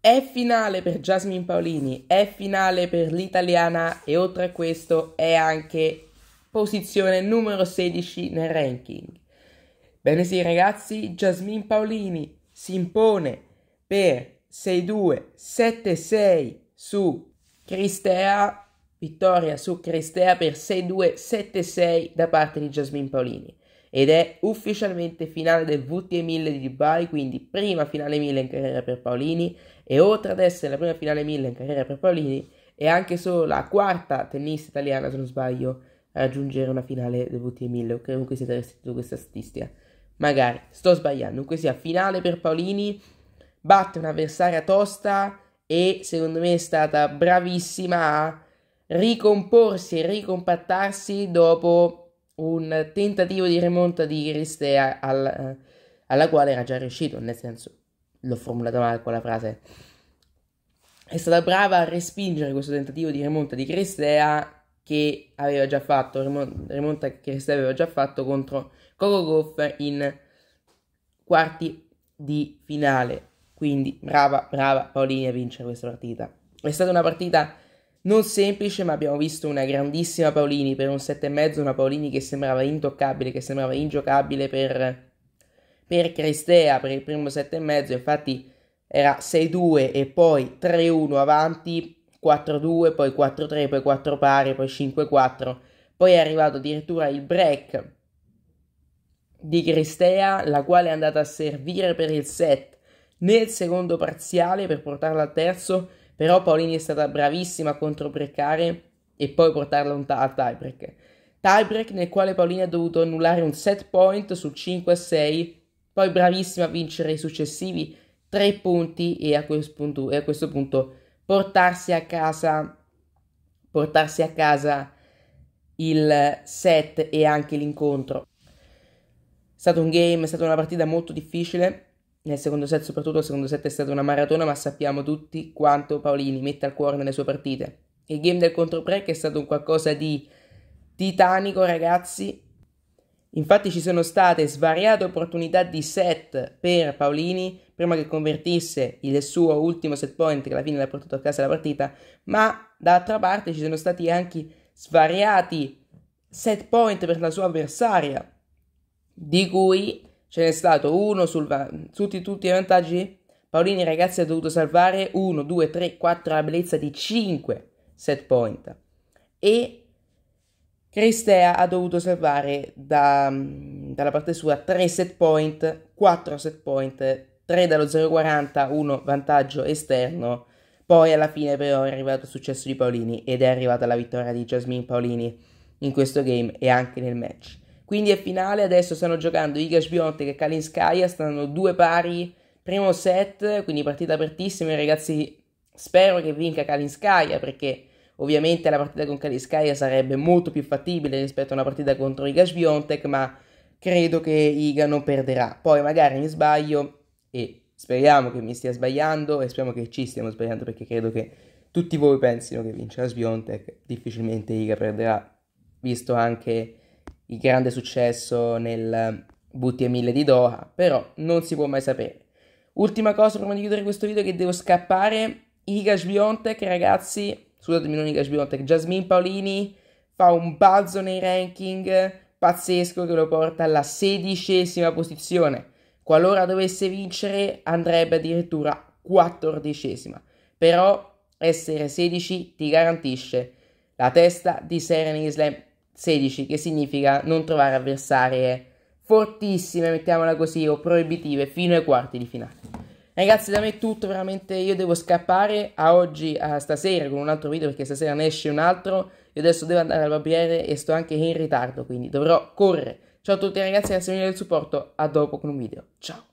È finale per Jasmine Paolini, è finale per l'italiana e oltre a questo è anche posizione numero 16 nel ranking. Bene sì ragazzi, Jasmine Paolini si impone per 6-2, 7-6 su Cristea, vittoria su Cristea per 6-2, 7-6 da parte di Jasmine Paolini ed è ufficialmente finale del vt 1000 di Dubai, quindi prima finale 1000 in carriera per Paolini e oltre ad essere la prima finale 1000 in carriera per Paolini è anche solo la quarta tennista italiana se non sbaglio a raggiungere una finale del vt 1000, credo che siete restituiti restituito questa statistica. Magari sto sbagliando, comunque sia finale per Paolini, batte un'avversaria tosta e secondo me è stata bravissima a ricomporsi e ricompattarsi dopo un tentativo di rimonta di Iristea al, alla quale era già riuscito, nel senso l'ho formulata male quella frase. È stata brava a respingere questo tentativo di rimonta di Cristea che aveva già fatto, rimonta che Cristea aveva già fatto contro Coco Goff in quarti di finale. Quindi brava, brava Paolini a vincere questa partita. È stata una partita non semplice, ma abbiamo visto una grandissima Paolini per un 7,5, una Paolini che sembrava intoccabile, che sembrava ingiocabile per, per Cristea, per il primo 7,5, infatti era 6-2 e poi 3-1 avanti, 4-2, poi 4-3, poi 4 pari, poi 5-4, poi è arrivato addirittura il break di Cristea, la quale è andata a servire per il set nel secondo parziale per portarla al terzo però Paolini è stata bravissima a controprecare e poi portarla un al tiebreak. Tiebreak nel quale Paolini ha dovuto annullare un set point su 5-6, a poi bravissima a vincere i successivi 3 punti e a, punto, e a questo punto, portarsi a casa portarsi a casa il set e anche l'incontro. È stato un game, è stata una partita molto difficile nel secondo set, soprattutto il secondo set è stata una maratona, ma sappiamo tutti quanto Paolini mette al cuore nelle sue partite. Il game del contro controprec è stato un qualcosa di titanico, ragazzi. Infatti ci sono state svariate opportunità di set per Paolini prima che convertisse il suo ultimo set point che alla fine l'ha portato a casa la partita, ma d'altra parte ci sono stati anche svariati set point per la sua avversaria, di cui Ce n'è stato uno sul va- tutti, tutti i vantaggi? Paolini, ragazzi, ha dovuto salvare 1, 2, 3, 4, la bellezza di 5 set point. E Cristea ha dovuto salvare da, dalla parte sua 3 set point, 4 set point, 3 dallo 0,40, 1 vantaggio esterno. Poi alla fine però è arrivato il successo di Paolini ed è arrivata la vittoria di Jasmine Paolini in questo game e anche nel match. Quindi è finale, adesso stanno giocando Iga Sbiontek e Kalinskaya, stanno due pari, primo set, quindi partita apertissima, ragazzi spero che vinca Kalinskaya perché ovviamente la partita con Kalinskaya sarebbe molto più fattibile rispetto a una partita contro Iga Sbiontek, ma credo che Iga non perderà. Poi magari mi sbaglio e speriamo che mi stia sbagliando e speriamo che ci stiamo sbagliando perché credo che tutti voi pensino che vincerà Sbiontek, difficilmente Iga perderà, visto anche il grande successo nel butti e mille di Doha, però non si può mai sapere. Ultima cosa prima di chiudere questo video che devo scappare, Igas Biontech ragazzi, scusatemi non Igas Biontech, Jasmine Paolini fa un balzo nei ranking pazzesco che lo porta alla sedicesima posizione. Qualora dovesse vincere andrebbe addirittura quattordicesima, però essere 16 ti garantisce la testa di Serena Slam 16, che significa non trovare avversarie fortissime, mettiamola così, o proibitive fino ai quarti di finale. Ragazzi, da me è tutto, veramente io devo scappare a oggi, a stasera con un altro video perché stasera ne esce un altro. Io adesso devo andare al barbiere e sto anche in ritardo, quindi dovrò correre. Ciao a tutti ragazzi, grazie mille del supporto, a dopo con un video. Ciao!